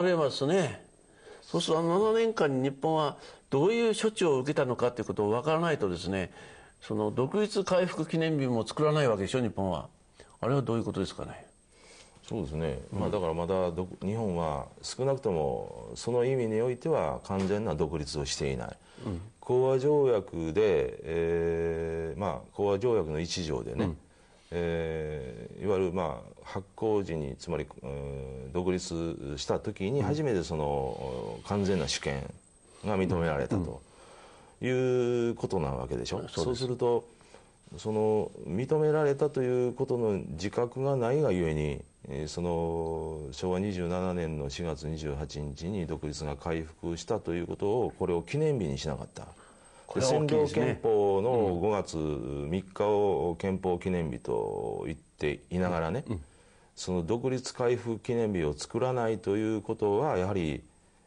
ありますね。そうすると7年間に日本はどういう処置を受けたのかということを分からないとですね、その独立回復記念日も作らないわけでしょ、日本は。あれはどういうことですかね。そうですね、まあ、だからまだ日本は少なくともその意味においては完全な独立をしていない、講、和、条約で、えーまあ、講和条約の1条でね、うんえー、いわゆる、まあ、発行時につまり、独立した時に初めてその、完全な主権が認められたと、いうことなわけでしょ。うそうするとその認められたということの自覚がないがゆえに、えー、その昭和27年の4月28日に独立が回復したということをこれを記念日にしなかった。戦後憲法の5月3日を憲法記念日と言っていながらね、その独立回復記念日を作らないということはやはり、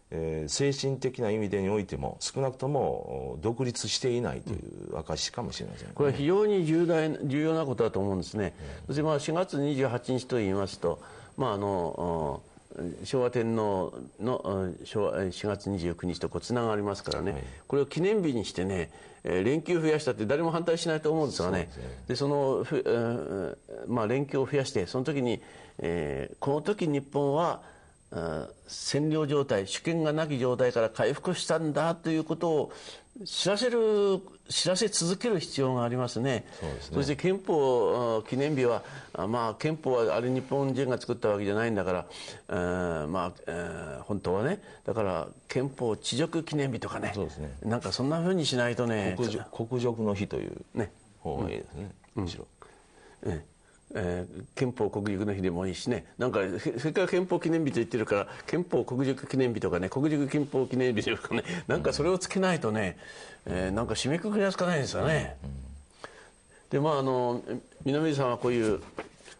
えー、精神的な意味でにおいても少なくとも独立していないという証かもしれません、ね、これは非常に重大重要なことだと思うんですね、うん、そしてまあ4月28日といいますと、まああの昭和天皇の昭和4月29日とこうつながりますからね、はい、これを記念日にしてね、えー、連休増やしたって誰も反対しないと思うんですがね、そで、その、えー、まあ、連休を増やして、その時に、えー、この時日本は、占領状態、主権がなき状態から回復したんだということを知らせる、知らせ続ける必要がありますね。そ、ね、そして憲法記念日は、まあ憲法はあれ日本人が作ったわけじゃないんだから、えー、まあ、えー、本当はね、だから憲法地辱記念日とかね、そうですねなんかそんなふうにしないとね。国辱の日という、ね、方がいいですね、むしろ。うん、うんえー、憲法国塾の日でもいいしねなんかせっかく憲法記念日と言ってるから憲法国塾記念日とかね国塾憲法記念日とかねなんかそれをつけないとね、えー、なんか締めくくりやすくないんですよね。でまああの南さんはこういう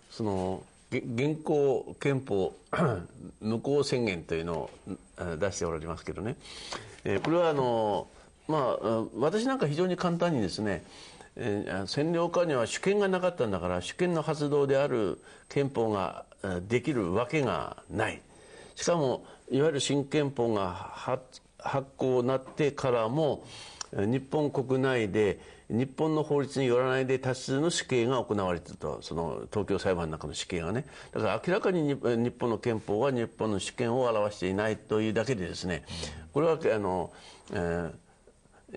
その現行憲法 無効宣言というのを出しておられますけどね、えー、これはあのまあ私なんか非常に簡単にですね占領下には主権がなかったんだから主権の発動である憲法ができるわけがないしかもいわゆる新憲法が発行になってからも日本国内で日本の法律によらないで多数の死刑が行われていたその東京裁判の中の死刑がねだから明らかに日本の憲法は日本の主権を表していないというだけでですねこれはあの、えー、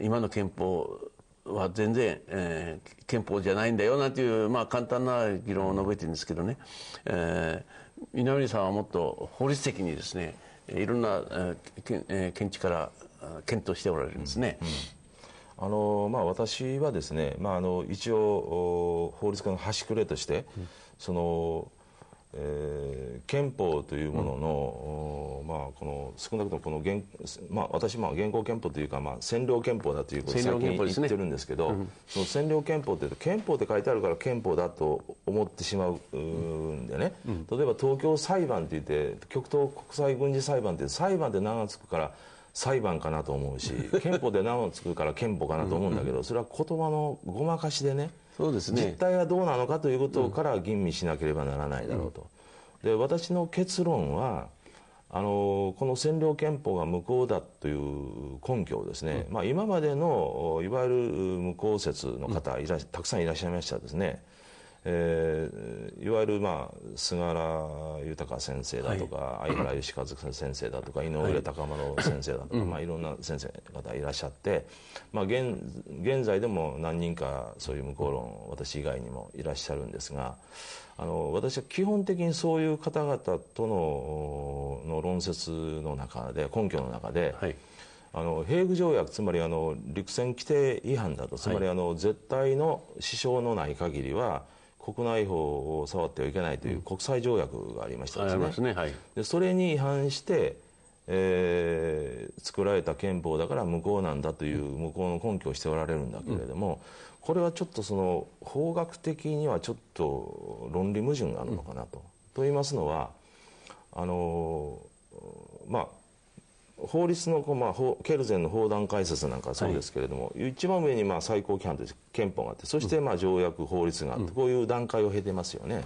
今の憲法は全然、えー、憲法じゃないんだよなんていう、まあ、簡単な議論を述べてるんですけどね、えー、南さんはもっと法律的にですねいろんな、えー、見地から検討しておられるんですね。うんうんあのまあ、私はですね、まあ、あの一応法律家の端くれとして、うん、そのえー、憲法というものの、うん、まあ、この少なくともこの現、まあ、私、まあ、現行憲法というか、まあ、占領憲法だということを言ってるんですけど、ねうん、その占領憲法って憲法って書いてあるから憲法だと思ってしまうんでね、うん、例えば東京裁判っていって極東国際軍事裁判って裁判で名が付くから裁判かなと思うし 憲法で名が付くから憲法かなと思うんだけど、それは言葉のごまかしでね実態はどうなのかということから吟味しなければならないだろうと。で私の結論はあのこの占領憲法が無効だという根拠をですね、うん、まあ、今までのいわゆる無効説の方、うん、たくさんいらっしゃいましたですねえー、いわゆる、まあ、菅原豊先生だとか、はい、相原義和先生だとか井上高丸先生だとか、はい、まあ、いろんな先生方いらっしゃって、まあ、現現在でも何人かそういう向こう論私以外にもいらっしゃるんですがあの私は基本的にそういう方々とのの論説の中で根拠の中で。はいあのヘーグ条約つまりあの陸戦規定違反だとつまりあの、絶対の支障のない限りは国内法を触ってはいけないという国際条約がありましたですね。でそれに違反してえー、作られた憲法だから無効なんだという無効の根拠をしておられるんだけれども、これはちょっとその法学的にはちょっと論理矛盾があるのかなと。と言いますのはあのまあ法律の、まあ、ケルゼンの法弾解説なんかそうですけれども、はい、一番上にまあ最高規範という憲法があってそしてまあ条約、法律があって、こういう段階を経てますよね。はい、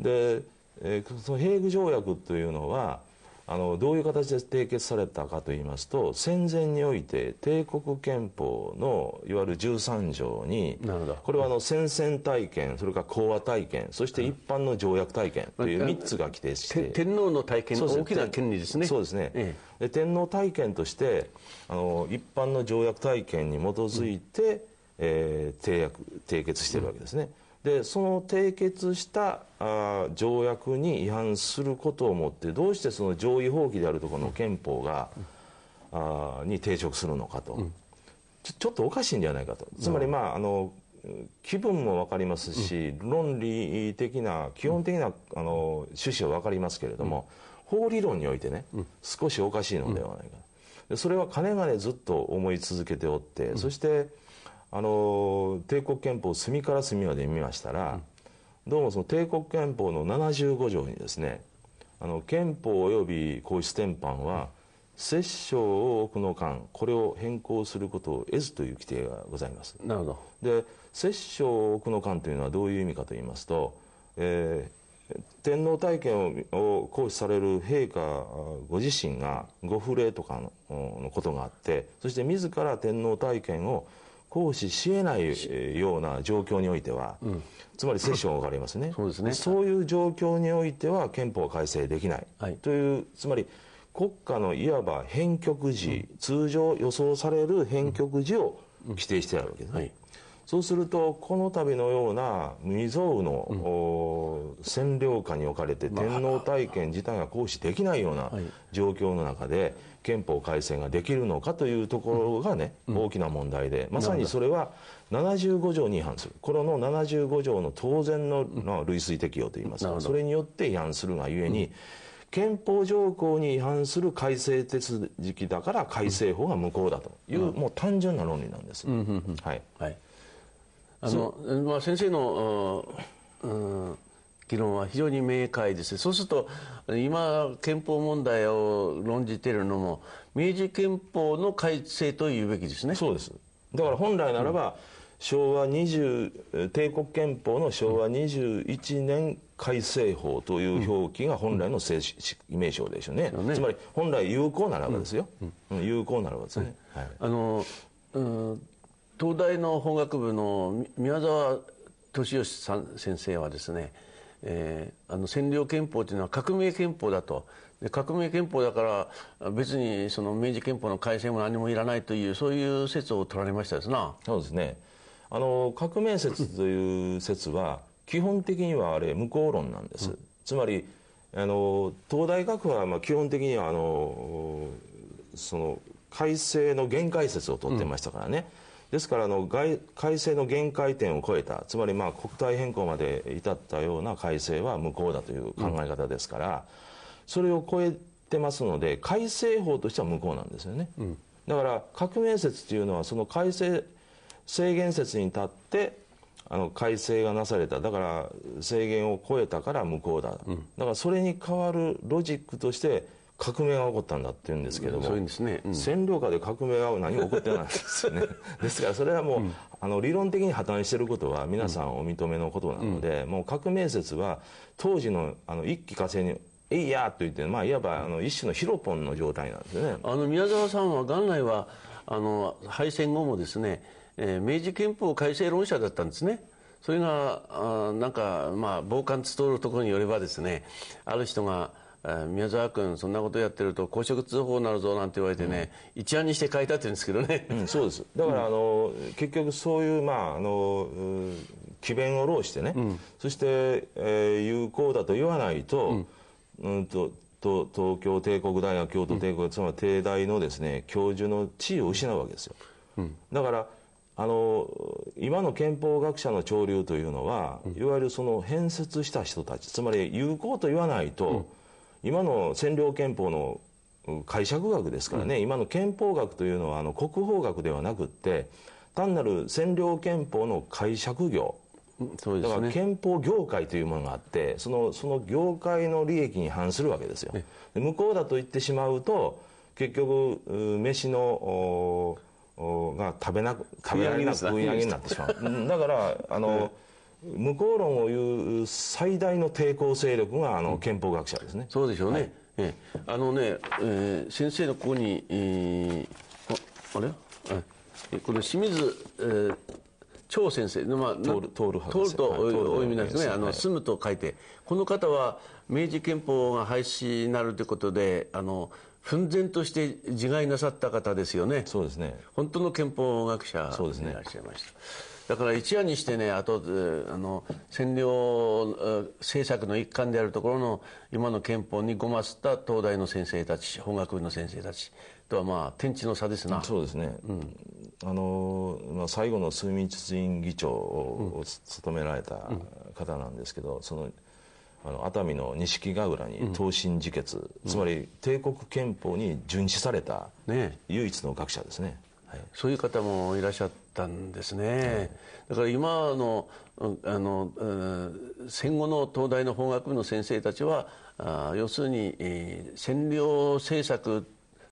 で、えー、そのヘーグ条約というのはあのどういう形で締結されたかといいますと戦前において帝国憲法のいわゆる13条にこれはあの戦線体験それから講和体験そして一般の条約体験という3つが規定して、天皇の体験の大きな権利ですねそうですね、ええ、天皇体験としてあの一般の条約体験に基づいて、うん、えー、締約締結しているわけですね、うんでその締結したあ条約に違反することをもってどうしてその上位法規であるところの憲法が、うん、あに抵触するのかと、うん、ちょちょっとおかしいんじゃないかとつまりまああの気分も分かりますし、うん、論理的な基本的な、あの趣旨は分かりますけれども、法理論においてね、少しおかしいのではないか、でそれはかねがねずっと思い続けておって、そしてあの帝国憲法隅から隅まで見ましたら、うん、どうもその帝国憲法の75条にですねあの憲法及び皇室典範は、摂政を置くの間これを変更することを得ずという規定がございますなるほどで摂政を置くの間というのはどういう意味かと言いますと、えー、天皇体験を行使される陛下ご自身がご不礼とかののことがあってそして自ら天皇体験を行使し得ないような状況においては、うん、つまりセッションが分かりますね、そうですねそういう状況においては憲法改正できない、はい、という、つまり国家のいわば変局時、うん、通常予想される変局時を規定してあるわけですね。はいそうするとこの度のような未曾有の、うん、占領下に置かれて天皇体験自体が行使できないような状況の中で憲法改正ができるのかというところがね、うん、大きな問題でまさにそれは75条に違反するこれの75条の当然の、まあ、類推適用といいますかそれによって違反するがゆえに、うん憲法条項に違反する改正手続きだから改正法が無効だという、うん、もう単純な論理なんです。はい、はいあの、まあ、先生の、うん議論は非常に明快ですそうすると今憲法問題を論じてるのも明治憲法の改正と言うべきですねそうですだから本来ならば、うん、昭和20帝国憲法の昭和21年改正法という表記が本来の正式名称でしょうねうんつまり本来有効ならばですよ、うん、有効ならばですね、はい、あの、うん東大の法学部の宮沢俊義さん先生はですね、えー、あの占領憲法というのは革命憲法だとで革命憲法だから別にその明治憲法の改正も何もいらないというそういう説を取られましたですなそうですねあの革命説という説は基本的にはあれ無効論なんです、うん、つまりあの東大学はまあ基本的にはあのその改正の限界説を取ってましたからね、うんですからあの改正の限界点を超えたつまりまあ国体変更まで至ったような改正は無効だという考え方ですから、それを超えてますので改正法としては無効なんですよね、うん、だから革命説というのはその改正制限説に立ってあの改正がなされただから制限を超えたから無効だ、うん、だからそれに代わるロジックとして革命が起こったんだって言うんですけども、うんねうん、占領下で革命は何も起こってないんですよね ですからそれはもう、うん、あの理論的に破綻していることは皆さんお認めのことなので、もう革命説は当時のあの一気火星に「えいや!」と言って、まあ、いわばあの一種のヒロポンの状態なんですねあの宮沢さんは元来はあの敗戦後もですね、えー、明治憲法改正論者だったんですねそれがあなんかまあ傍観つとるところによればですねある人が宮沢君そんなことやってると公職通報になるぞなんて言われてね、うん、一案にして書いたって言うんですけどね、うん、そうですだからあの、うん、結局そういうまああの詭弁を浪してね、そして、えー、有効だと言わないと,、うんとと東京帝国大学京都帝国、つまり帝大のですね教授の地位を失うわけですよ、だからあの今の憲法学者の潮流というのは、いわゆるその変節した人たちつまり有効と言わないと、今の占領憲法の解釈学ですからね、今の憲法学というのはあの国法学ではなくって単なる占領憲法の解釈業そうですね、だから憲法業界というものがあってそのその業界の利益に反するわけですよ。向こうだと言ってしまうと結局飯のが食べなく食べられなく食い上げになってしまう。だからあの、無効論を言う最大の抵抗勢力があの憲法学者ですね。そうでしょうね。はい、あのね、えー、先生のここに、えー、ああれえこの清水、えー、長先生の、まあ、通る通る通るとお読みなんですね、あの住むと書いて、この方は明治憲法が廃止になるということで、あの奮然として自害なさった方ですよね。そうですね。本当の憲法学者でいらっしゃいました。だから一夜にしてね、あと、あの、占領政策の一環であるところの、今の憲法にごますった東大の先生たち、法学部の先生たちとは、まあ、天地の差ですな。そうですね。うん、あの、まあ、最後の数民地院議長を務められた方なんですけど、その、あの熱海の錦ヶ浦に東進自決、うん、つまり帝国憲法に遵守された唯一の学者ですね、ねはい、そういう方もいらっしゃったんですね、だから今のあの、戦後の東大の法学部の先生たちはあ要するに、えー、占領政策